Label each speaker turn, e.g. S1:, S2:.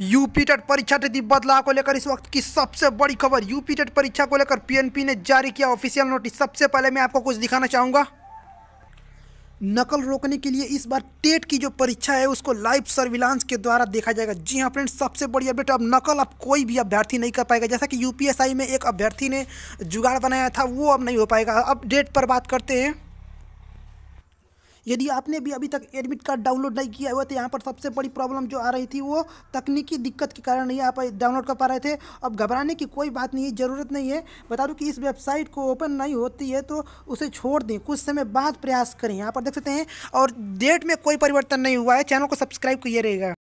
S1: UP TET परीक्षा तिथि बदलाव को लेकर इस वक्त की सबसे बड़ी खबर यूपी टेट परीक्षा को लेकर पीएनपी ने जारी किया ऑफिशियल नोटिस सबसे पहले मैं आपको कुछ दिखाना चाहूँगा नकल रोकने के लिए इस बार टेट की जो परीक्षा है उसको लाइव सर्विलांस के द्वारा देखा जाएगा जी हाँ फ्रेंड्स सबसे बड़ी अपडेट अब नकल अब कोई भी अभ्यर्थी नहीं कर पाएगा जैसा कि यूपीएसआई में एक अभ्यर्थी ने जुगाड़ बनाया था वो अब नहीं हो पाएगा अब डेट पर बात करते हैं यदि आपने भी अभी तक एडमिट कार्ड डाउनलोड नहीं किया हुआ तो यहाँ पर सबसे बड़ी प्रॉब्लम जो आ रही थी वो तकनीकी दिक्कत के कारण नहीं आप डाउनलोड कर पा रहे थे अब घबराने की कोई बात नहीं है ज़रूरत नहीं है बता दूँ कि इस वेबसाइट को ओपन नहीं होती है तो उसे छोड़ दें कुछ समय बाद प्रयास करें यहाँ पर देख सकते हैं और डेट में कोई परिवर्तन नहीं हुआ है चैनल को सब्सक्राइब किए रहेगा